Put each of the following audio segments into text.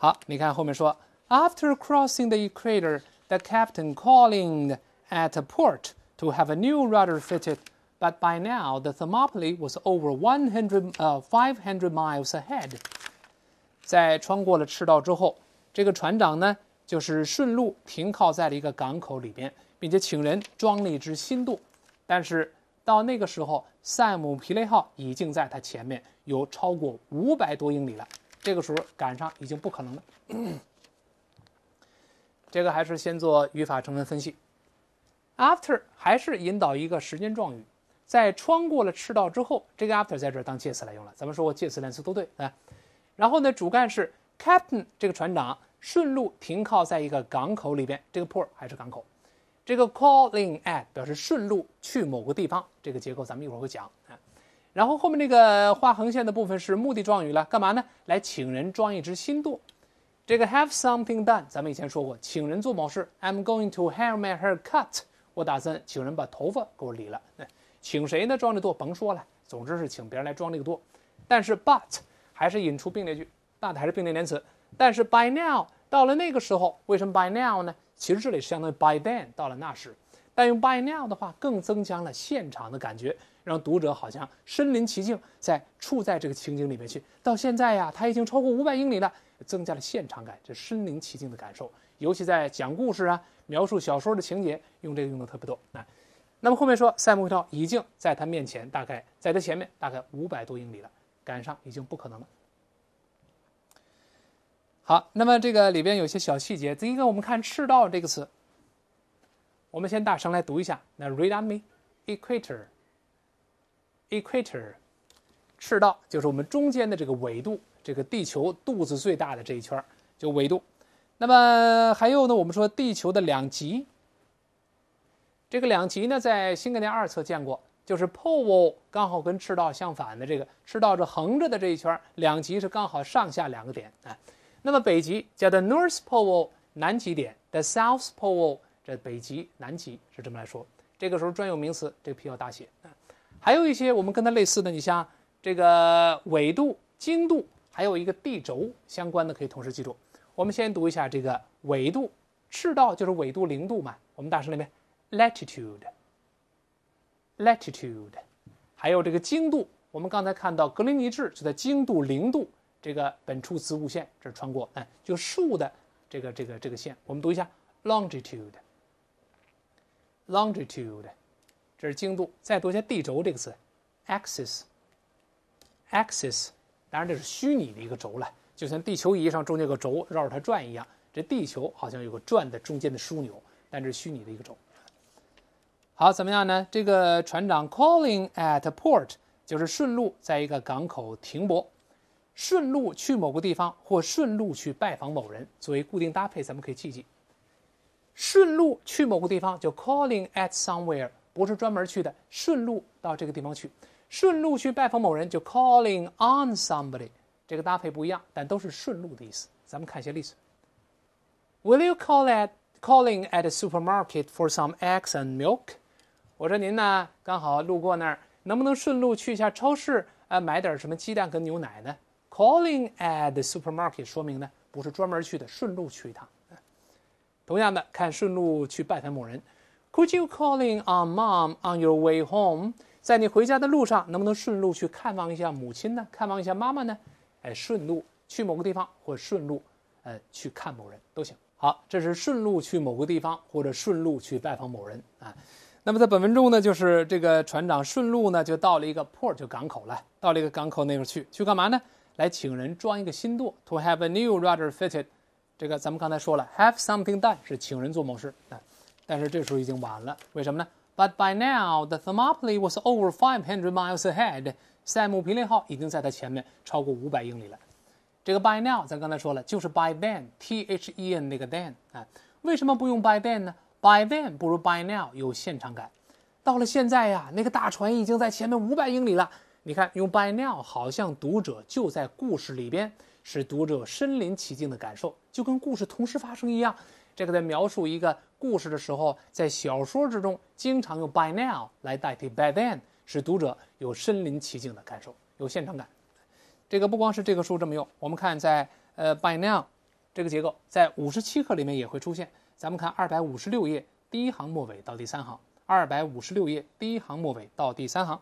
好，你看后面说，After crossing the equator, the captain calling at a port to have a new rudder fitted, but by now the Thermopylae was over one h uh, n d d r e u n d r e d miles ahead. 在穿过了赤道之后，这个船长呢，就是顺路停靠在了一个港口里边，并且请人装了一只新舵，但是到那个时候，塞姆皮雷号已经在他前面有超过五百多英里了。这个时候赶上已经不可能了。这个还是先做语法成分分析。After 还是引导一个时间状语，在穿过了赤道之后，这个 after 在这儿当介词来用了。咱们说过介词连词都对啊。然后呢，主干是 Captain 这个船长顺路停靠在一个港口里边，这个 Port 还是港口。这个 Calling at 表示顺路去某个地方，这个结构咱们一会儿会讲啊。然后后面这个画横线的部分是目的状语了，干嘛呢？来请人装一只新舵。这个 have something done，咱们以前说过，请人做某事。I'm going to have my hair cut，我打算请人把头发给我理了。请谁呢？装这舵甭说了，总之是请别人来装这个舵。但是 but 还是引出并列句，b u t 还是并列连词。但是 by now 到了那个时候，为什么 by now 呢？其实这里是相当于 by then，到了那时。但用 by now 的话，更增强了现场的感觉，让读者好像身临其境，在处在这个情景里面去。到现在呀，他已经超过五百英里了，增加了现场感，这身临其境的感受。尤其在讲故事啊，描述小说的情节，用这个用的特别多啊。那么后面说，塞姆号已经在他面前，大概在他前面大概五百多英里了，赶上已经不可能了。好，那么这个里边有些小细节，第一个我们看赤道这个词。我们先大声来读一下，那 read on me，equator，equator，赤道就是我们中间的这个纬度，这个地球肚子最大的这一圈就纬度。那么还有呢，我们说地球的两极。这个两极呢，在新概念二册见过，就是 p o l e 刚好跟赤道相反的这个，赤道是横着的这一圈，两极是刚好上下两个点啊。那么北极叫做 north pole，南极点 the south pole。这北极、南极是这么来说。这个时候专有名词，这个 P 要大写啊。还有一些我们跟它类似的，你像这个纬度、经度，还有一个地轴相关的，可以同时记住。我们先读一下这个纬度，赤道就是纬度零度嘛。我们大声那边，latitude，latitude，还有这个经度。我们刚才看到格林尼治就在经度零度这个本初子午线这儿穿过，哎，就竖的这个这个这个线。我们读一下 longitude。Longitude，这是经度。再读一下“地轴”这个词，axis。axis 当然这是虚拟的一个轴了，就像地球仪上中间有个轴绕着它转一样。这地球好像有个转的中间的枢纽，但这是虚拟的一个轴。好，怎么样呢？这个船长 “calling at port” 就是顺路在一个港口停泊，顺路去某个地方或顺路去拜访某人，作为固定搭配，咱们可以记记。顺路去某个地方就 calling at somewhere，不是专门去的，顺路到这个地方去。顺路去拜访某人就 calling on somebody，这个搭配不一样，但都是顺路的意思。咱们看些例子。Will you call at calling at the supermarket for some eggs and milk？我说您呢刚好路过那儿，能不能顺路去一下超市呃，买点什么鸡蛋跟牛奶呢？Calling at the supermarket 说明呢不是专门去的，顺路去一趟。同样的，看顺路去拜访某人。Could you call in g on mom on your way home？在你回家的路上，能不能顺路去看望一下母亲呢？看望一下妈妈呢？哎，顺路去某个地方，或顺路，呃，去看某人都行。好，这是顺路去某个地方，或者顺路去拜访某人啊。那么在本文中呢，就是这个船长顺路呢，就到了一个 port，就港口了，到了一个港口那边去，去干嘛呢？来请人装一个新舵，to have a new rudder fitted。这个咱们刚才说了，have something done 是请人做某事啊，但是这时候已经晚了，为什么呢？But by now the Thermopylae was over five hundred miles ahead。塞姆皮雷号已经在它前面超过五百英里了。这个 by now，咱刚才说了，就是 by then，T H E N 那个 then 啊，为什么不用 by then 呢？by then 不如 by now 有现场感。到了现在呀，那个大船已经在前面五百英里了。你看用 by now，好像读者就在故事里边。使读者身临其境的感受，就跟故事同时发生一样。这个在描述一个故事的时候，在小说之中经常用 by now 来代替 by then，使读者有身临其境的感受，有现场感。这个不光是这个书这么用，我们看在呃 by now 这个结构，在五十七课里面也会出现。咱们看二百五十六页第一行末尾到第三行，二百五十六页第一行末尾到第三行。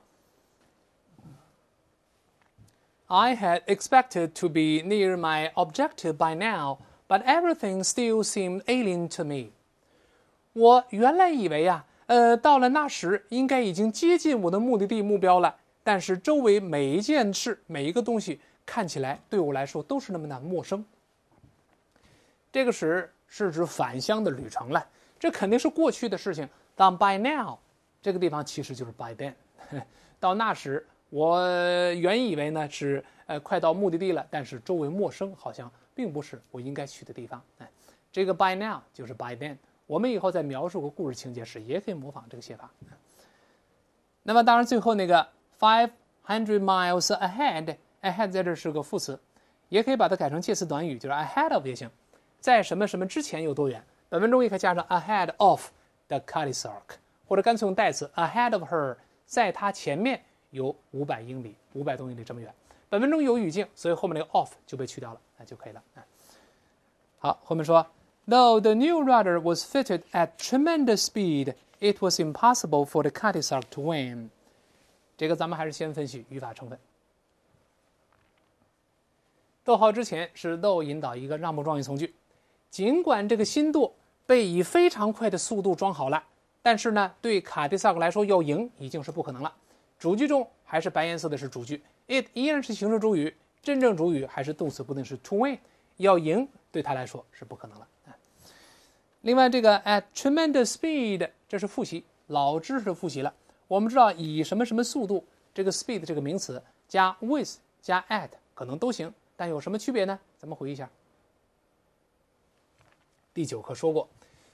I had expected to be near my objective by now, but everything still seemed alien to me. 我原来以为呀，呃，到了那时应该已经接近我的目的地目标了，但是周围每一件事、每一个东西看起来对我来说都是那么的陌生。这个时是指返乡的旅程了，这肯定是过去的事情。当 by now，这个地方其实就是 by then，到那时。我原以为呢是呃快到目的地了，但是周围陌生，好像并不是我应该去的地方。哎，这个 by now 就是 by then。我们以后在描述个故事情节时，也可以模仿这个写法。那么当然，最后那个 five hundred miles ahead，ahead 在这是个副词，也可以把它改成介词短语，就是 ahead of 也行。在什么什么之前有多远？本文中也可以加上 ahead of the c u t t y s a r k 或者干脆用代词 ahead of her，在她前面。有五百英里，五百多英里这么远。本文中有语境，所以后面那个 off 就被去掉了，那就可以了。哎，好，后面说，No，the new rudder was fitted at tremendous speed. It was impossible for the Cattisark to win. 这个咱们还是先分析语法成分。逗号之前是 no 引导一个让步状语从句，尽管这个新舵被以非常快的速度装好了，但是呢，对卡蒂萨克来说要赢已经是不可能了。主句中还是白颜色的是主句，it 依然是形式主语，真正主语还是动词不定式 to win，要赢对他来说是不可能了。另外，这个 at tremendous speed，这是复习老知识复习了。我们知道以什么什么速度，这个 speed 这个名词加 with 加 at 可能都行，但有什么区别呢？咱们回忆一下，第九课说过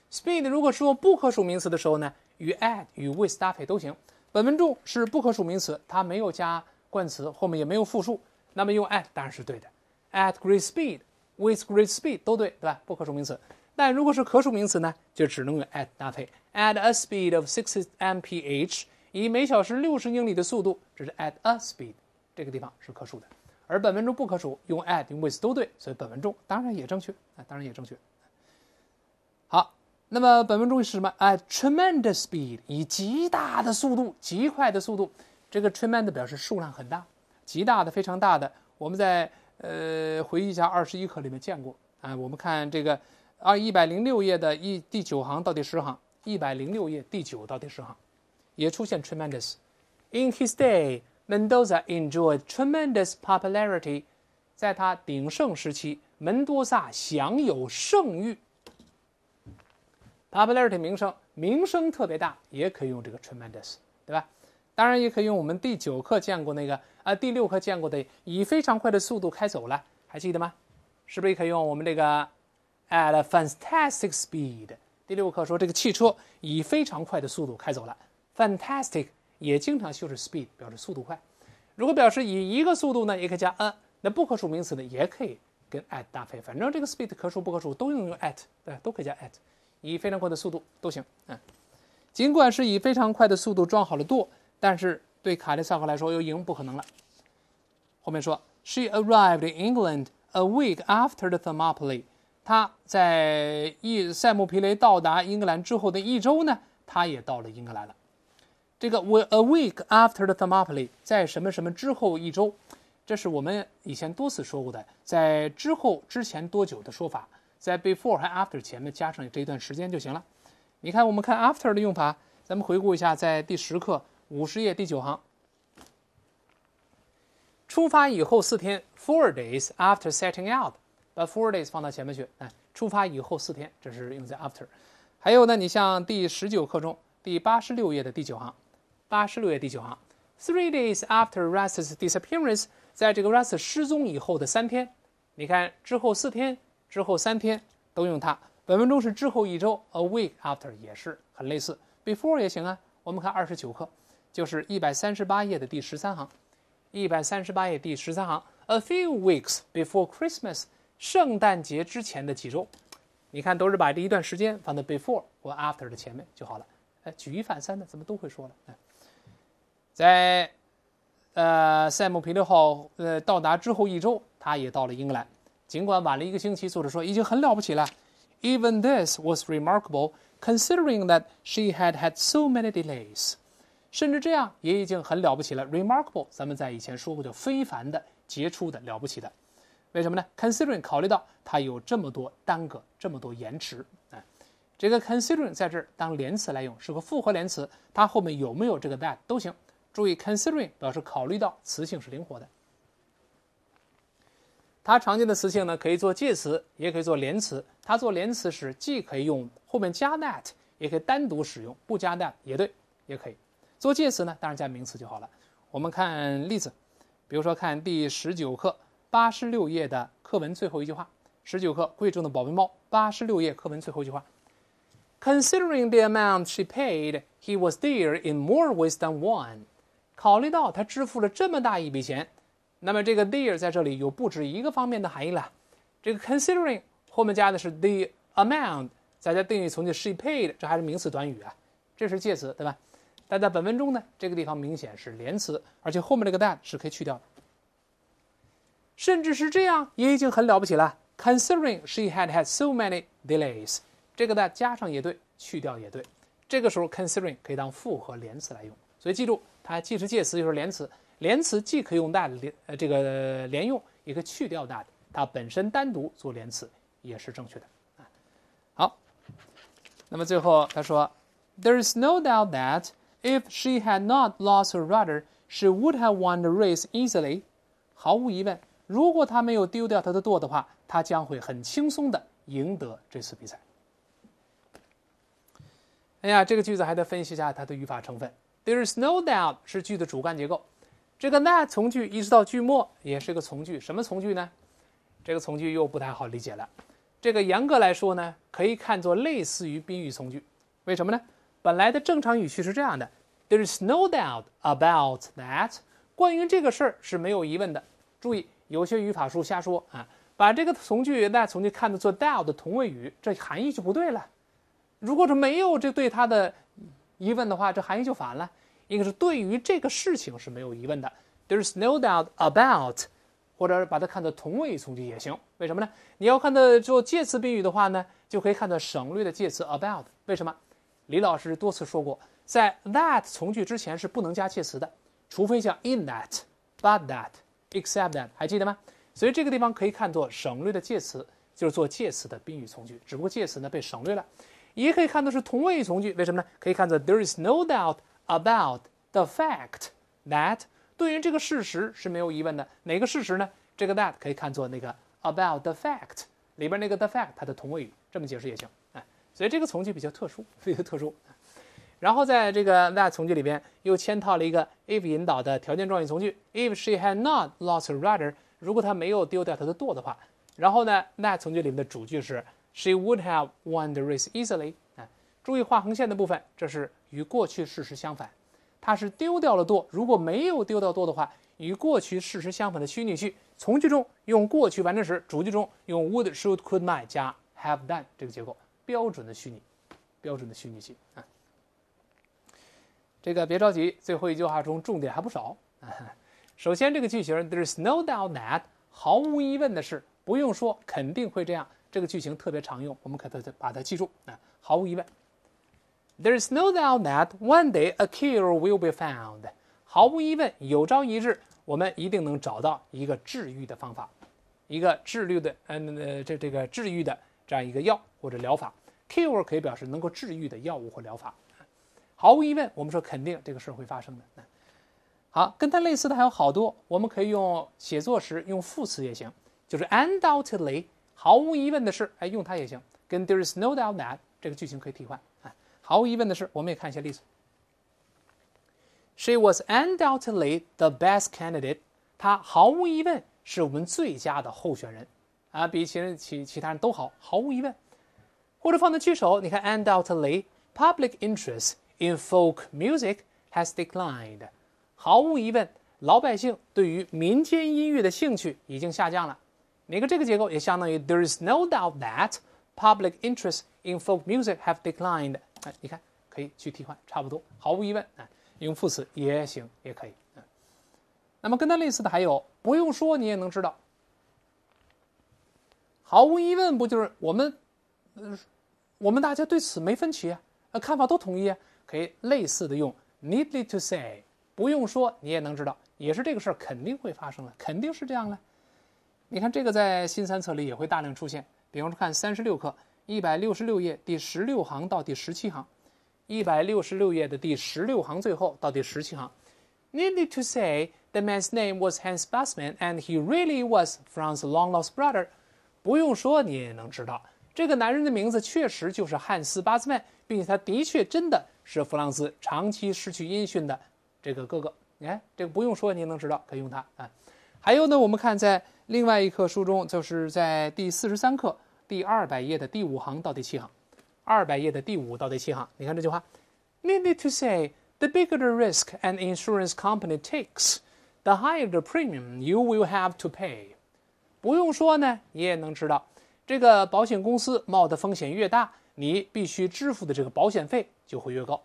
，speed 如果是用不可数名词的时候呢，与 at 与 with 搭配都行。本文中是不可数名词，它没有加冠词，后面也没有复数，那么用 at 当然是对的。at great speed，with great speed 都对，对吧？不可数名词。但如果是可数名词呢，就只能用 at 搭配。at a speed of 60 mph，以每小时六十英里的速度，这是 at a speed，这个地方是可数的。而本文中不可数，用 at 用 with 都对，所以本文中当然也正确啊，当然也正确。那么本文中是什么？哎，tremendous speed 以极大的速度，极快的速度。这个 tremendous 表示数量很大，极大的，非常大的。我们在呃回忆一下二十一课里面见过啊。我们看这个二一百零六页的一第九行到第十行，一百零六页第九到第十行，也出现 tremendous。In his day, Mendoza enjoyed tremendous popularity。在他鼎盛时期，门多萨享有盛誉。Popularity 名声，名声特别大，也可以用这个 tremendous，对吧？当然也可以用我们第九课见过那个，啊，第六课见过的，以非常快的速度开走了，还记得吗？是不是也可以用我们这个 at fantastic speed？第六课说这个汽车以非常快的速度开走了，fantastic 也经常修饰 speed，表示速度快。如果表示以一个速度呢，也可以加 a。那不可数名词呢，也可以跟 at 搭配，反正这个 speed 可数不可数都用用 at，对，都可以加 at。以非常快的速度都行，嗯，尽管是以非常快的速度装好了舵，但是对卡利萨克来说又赢不可能了。后面说，She arrived in England a week after the Thermopylae。她在一塞姆皮雷到达英格兰之后的一周呢，她也到了英格兰了。这个，We a week after the Thermopylae，在什么什么之后一周，这是我们以前多次说过的，在之后、之前多久的说法。在 before 还 after 前面加上这一段时间就行了。你看，我们看 after 的用法，咱们回顾一下，在第十课五十页第九行：出发以后四天 （four days after setting out），把 four days 放到前面去，哎，出发以后四天，这是用在 after。还有呢，你像第十九课中第八十六页的第九行，八十六页第九行：three days after Russ's disappearance，在这个 Russ 失踪以后的三天。你看，之后四天。之后三天都用它。本文中是之后一周，a week after 也是很类似。before 也行啊。我们看二十九课，就是一百三十八页的第十三行，一百三十八页第十三行，a few weeks before Christmas，圣诞节之前的几周。你看，都是把这一段时间放在 before 或 after 的前面就好了。哎，举一反三的，怎么都会说了。在呃，塞姆皮六号呃到达之后一周，他也到了英格兰。尽管晚了一个星期，作者说已经很了不起了，Even this was remarkable considering that she had had so many delays。甚至这样也已经很了不起了，remarkable。咱们在以前说过，就非凡的、杰出的、了不起的。为什么呢？Considering 考虑到它有这么多耽搁，这么多延迟，啊，这个 considering 在这儿当连词来用，是个复合连词，它后面有没有这个 that 都行。注意 considering 表示考虑到，词性是灵活的。它常见的词性呢，可以做介词，也可以做连词。它做连词时，既可以用后面加 that，也可以单独使用，不加 that 也对，也可以做介词呢，当然加名词就好了。我们看例子，比如说看第十九课八十六页的课文最后一句话。十九课《贵重的保温包》八十六页课文最后一句话：Considering the amount she paid, he was there in more ways than one。考虑到他支付了这么大一笔钱。那么这个 there 在这里有不止一个方面的含义了。这个 considering 后面加的是 the amount，再加定语从句 she paid，这还是名词短语啊，这是介词对吧？但在本文中呢，这个地方明显是连词，而且后面这个 that 是可以去掉的。甚至是这样也已经很了不起了。Considering she had had so many delays，这个 that 加上也对，去掉也对。这个时候 considering 可以当复合连词来用，所以记住它既是介词又是连词。连词既可以用 that 连，呃，这个连用，也可以去掉 that，它本身单独做连词也是正确的啊。好，那么最后他说，There is no doubt that if she had not lost her rudder, she would have won the race easily。毫无疑问，如果她没有丢掉她的舵的话，她将会很轻松的赢得这次比赛。哎呀，这个句子还得分析一下它的语法成分。There is no doubt 是句的主干结构。这个 that 从句一直到句末也是个从句，什么从句呢？这个从句又不太好理解了。这个严格来说呢，可以看作类似于宾语从句。为什么呢？本来的正常语序是这样的：There is no doubt about that。关于这个事儿是没有疑问的。注意，有些语法书瞎说啊，把这个从句 that 从句看作 doubt 的同位语，这含义就不对了。如果说没有这对它的疑问的话，这含义就反了。一个是对于这个事情是没有疑问的，there is no doubt about，或者把它看作同位语从句也行。为什么呢？你要看的做介词宾语的话呢，就可以看作省略的介词 about。为什么？李老师多次说过，在 that 从句之前是不能加介词的，除非像 in that，but that，except that，还记得吗？所以这个地方可以看作省略的介词，就是做介词的宾语从句，只不过介词呢被省略了。也可以看作是同位语从句。为什么呢？可以看作 there is no doubt。About the fact that，对于这个事实是没有疑问的。哪个事实呢？这个 that 可以看作那个 about the fact 里边那个 the fact 它的同位语，这么解释也行。哎，所以这个从句比较特殊，比较特殊。然后在这个 that 从句里边又嵌套了一个 if 引导的条件状语从句：if she had not lost a h e rudder，如果她没有丢掉她的舵的话。然后呢，that 从句里面的主句是：she would have won the race easily。注意画横线的部分，这是与过去事实相反，它是丢掉了 do。如果没有丢掉 do 的话，与过去事实相反的虚拟句从句中用过去完成时，主句中用 would should could might 加 have done 这个结构，标准的虚拟，标准的虚拟句啊。这个别着急，最后一句话中重点还不少。首先，这个句型 there's no doubt that 毫无疑问的是，不用说肯定会这样。这个句型特别常用，我们可得把它记住啊。毫无疑问。There is no doubt that one day a cure will be found。毫无疑问，有朝一日我们一定能找到一个治愈的方法，一个治愈的呃这这个治愈的这样一个药或者疗法。cure 可以表示能够治愈的药物或疗法。毫无疑问，我们说肯定这个事会发生的。好，跟它类似的还有好多，我们可以用写作时用副词也行，就是 undoubtedly。毫无疑问的是，哎，用它也行，跟 there is no doubt that 这个句型可以替换。毫无疑问的是，我们也看一些例子。She was undoubtedly the best candidate。她毫无疑问是我们最佳的候选人，啊，比其人其其他人都好，毫无疑问。或者放在句首，你看，undoubtedly public interest in folk music has declined。毫无疑问，老百姓对于民间音乐的兴趣已经下降了。你看这个结构也相当于，There is no doubt that public interest in folk music have declined。哎，你看，可以去替换，差不多，毫无疑问，啊。用副词也行，也可以，嗯。那么跟它类似的还有，不用说你也能知道。毫无疑问，不就是我们，我们大家对此没分歧啊，呃，看法都统一啊，可以类似的用。Needly to say，不用说你也能知道，也是这个事儿肯定会发生的，肯定是这样了。你看这个在新三册里也会大量出现，比方说看三十六课。一百六十六页第十六行到第十七行，一百六十六页的第十六行最后到第十七行，Needly to say, the man's name was Hans Basman, and he really was f r a n z long-lost brother. 不用说，你也能知道，这个男人的名字确实就是汉斯·巴斯曼，并且他的确真的是弗朗兹长期失去音讯的这个哥哥。你看，这个不用说，你能知道，可以用它啊。还有呢，我们看在另外一课书中，就是在第四十三课。第二百页的第五行到第七行，二百页的第五到第七行，你看这句话，needed to say the bigger the risk an insurance company takes, the higher the premium you will have to pay。不用说呢，你也能知道，这个保险公司冒的风险越大，你必须支付的这个保险费就会越高。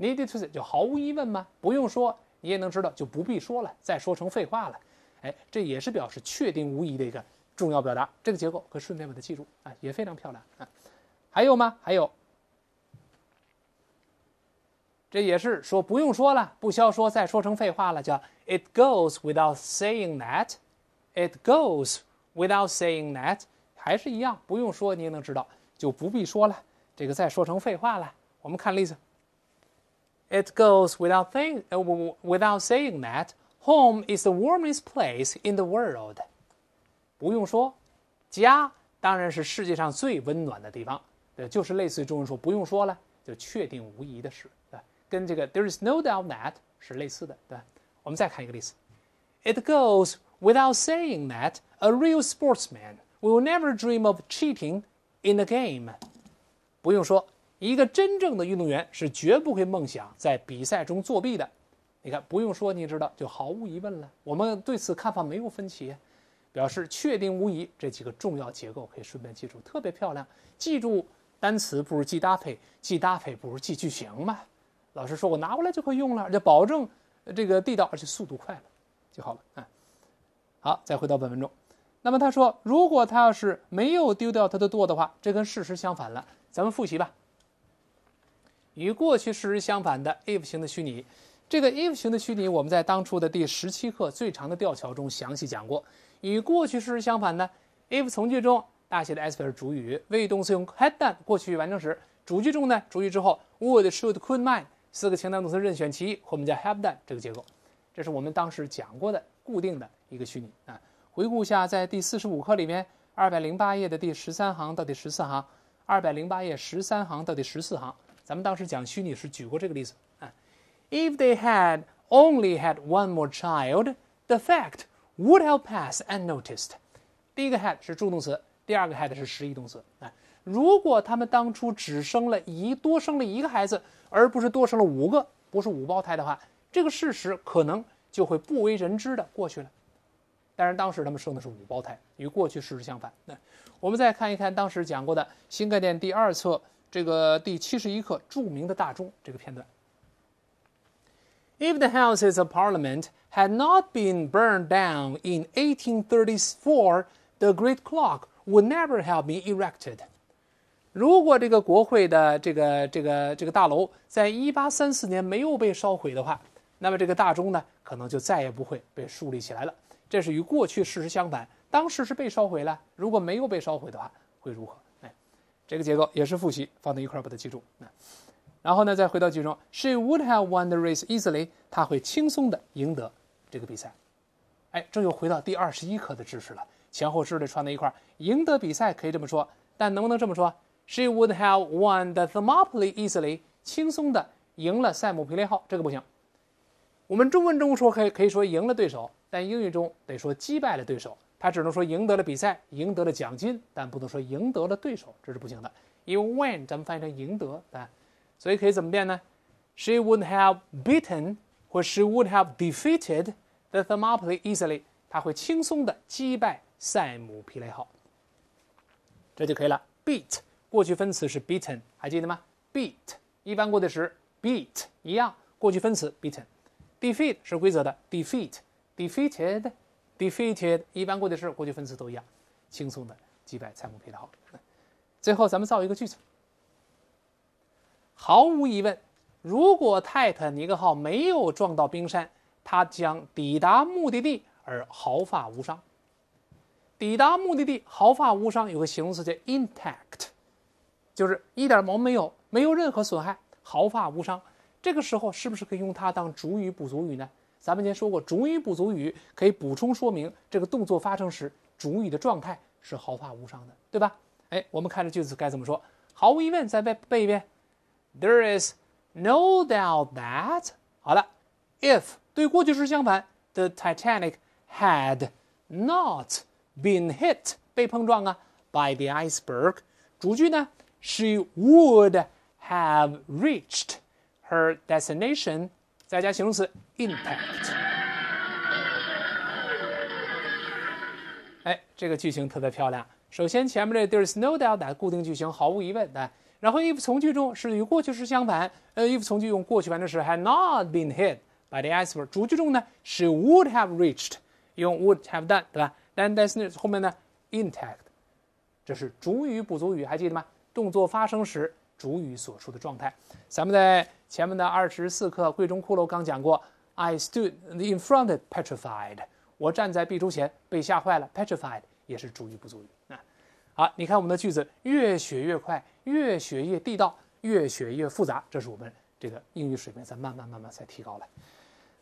needed to say 就毫无疑问吗？不用说，你也能知道，就不必说了，再说成废话了。哎，这也是表示确定无疑的一个。重要表达这个结构，可顺便把它记住啊，也非常漂亮啊。还有吗？还有，这也是说不用说了，不需要说，再说成废话了。叫 It goes without saying that，It goes without saying that，还是一样，不用说你也能知道，就不必说了。这个再说成废话了。我们看例子。It goes without saying without saying that home is the warmest place in the world. 不用说，家当然是世界上最温暖的地方。对，就是类似于中文说不用说了，就确定无疑的是，对，跟这个 there is no doubt that 是类似的。对，我们再看一个例子。It goes without saying that a real sportsman will never dream of cheating in the game。不用说，一个真正的运动员是绝不会梦想在比赛中作弊的。你看，不用说，你知道，就毫无疑问了。我们对此看法没有分歧。表示确定无疑，这几个重要结构可以顺便记住，特别漂亮。记住单词不如记搭配，记搭配不如记句型嘛。老师说：“我拿过来就会用了，而且保证这个地道，而且速度快了，就好了。”哎，好，再回到本文中。那么他说：“如果他要是没有丢掉他的舵的话，这跟事实相反了。”咱们复习吧。与过去事实相反的 if 型的虚拟，这个 if 型的虚拟我们在当初的第十七课《最长的吊桥》中详细讲过。与过去式相反呢？If 从句中大写的 S 表示主语，谓语动词用 had done 过去完成时。主句中呢，主语之后 would、should、could、might 四个情态动词任选其一，后面加 h a v e done 这个结构，这是我们当时讲过的固定的一个虚拟啊。回顾一下，在第四十五课里面，二百零八页的第十三行到第十四行，二百零八页十三行到第十四行，咱们当时讲虚拟时举过这个例子啊。If they had only had one more child, the fact. Would have passed unnoticed。第一个 had 是助动词，第二个 had 是实义动词啊。如果他们当初只生了一多生了一个孩子，而不是多生了五个，不是五胞胎的话，这个事实可能就会不为人知的过去了。但是当时他们生的是五胞胎，与过去事实相反。那我们再看一看当时讲过的《新概念第二册》这个第七十一课著名的大钟这个片段。If the houses of parliament had not been burned down in 1834, the great clock would never have been erected. 如果这个国会的这个这个这个大楼在一八三四年没有被烧毁的话，那么这个大钟呢，可能就再也不会被树立起来了。这是与过去事实相反，当时是被烧毁了。如果没有被烧毁的话，会如何？哎，这个结构也是复习，放在一块把它记住。然后呢，再回到句中，She would have won the race easily。她会轻松的赢得这个比赛。哎，这又回到第二十一课的知识了，前后知识串在一块儿。赢得比赛可以这么说，但能不能这么说？She would have won the Thermopylae easily，轻松的赢了塞姆皮雷号，这个不行。我们中文中说可以可以说赢了对手，但英语中得说击败了对手。他只能说赢得了比赛，赢得了奖金，但不能说赢得了对手，这是不行的。因为 win 咱们翻译成赢得，但所以可以怎么变呢？She would have beaten，或 She would have defeated the Thermopylae easily。她会轻松的击败塞姆皮雷号。这就可以了。Beat 过去分词是 beaten，还记得吗？Beat 一般过去时，beat 一样，过去分词 beaten。Defeat 是规则的，defeat defeated defeated，一般过去式、过去分词都一样。轻松的击败塞姆皮雷号。最后，咱们造一个句子。毫无疑问，如果泰坦尼克号没有撞到冰山，它将抵达目的地而毫发无伤。抵达目的地毫发无伤，有个形容词叫 intact，就是一点毛没有，没有任何损害，毫发无伤。这个时候是不是可以用它当主语补足语呢？咱们之前说过，主语补足语可以补充说明这个动作发生时主语的状态是毫发无伤的，对吧？哎，我们看这句子该怎么说？毫无疑问，再背背一遍。There is no doubt that 好了，if 对过去式相反，the Titanic had not been hit 被碰撞啊 by the iceberg。主句呢，she would have reached her destination. destination，再加形容词 impact。哎，这个句型特别漂亮。首先前面这 there's no doubt that 固定句型毫无疑问的。然后 if 从句中是与过去时相反，呃 if 从句用过去完成时 had not been hit by the iceberg。主句中呢，she would have reached，用 would have done，对吧？Then that n s 后面呢，intact，这是主语补足语，还记得吗？动作发生时主语所处的状态。咱们在前面的二十四课《柜中骷髅》刚讲过，I stood in front petrified，我站在壁橱前被吓坏了，petrified 也是主语补足语。好，你看我们的句子越学越快，越学越地道，越学越复杂，这是我们这个英语水平在慢慢慢慢在提高了。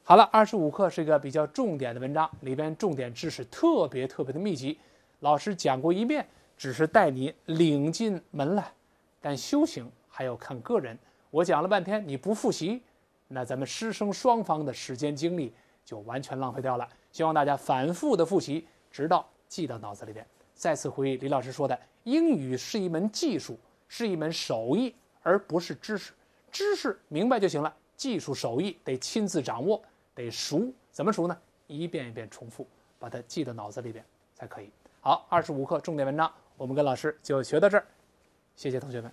好了，二十五课是一个比较重点的文章，里边重点知识特别特别的密集。老师讲过一遍，只是带你领进门了，但修行还要看个人。我讲了半天，你不复习，那咱们师生双方的时间精力就完全浪费掉了。希望大家反复的复习，直到记到脑子里边。再次回忆李老师说的，英语是一门技术，是一门手艺，而不是知识。知识明白就行了，技术手艺得亲自掌握，得熟。怎么熟呢？一遍一遍重复，把它记到脑子里边才可以。好，二十五课重点文章，我们跟老师就学到这儿。谢谢同学们。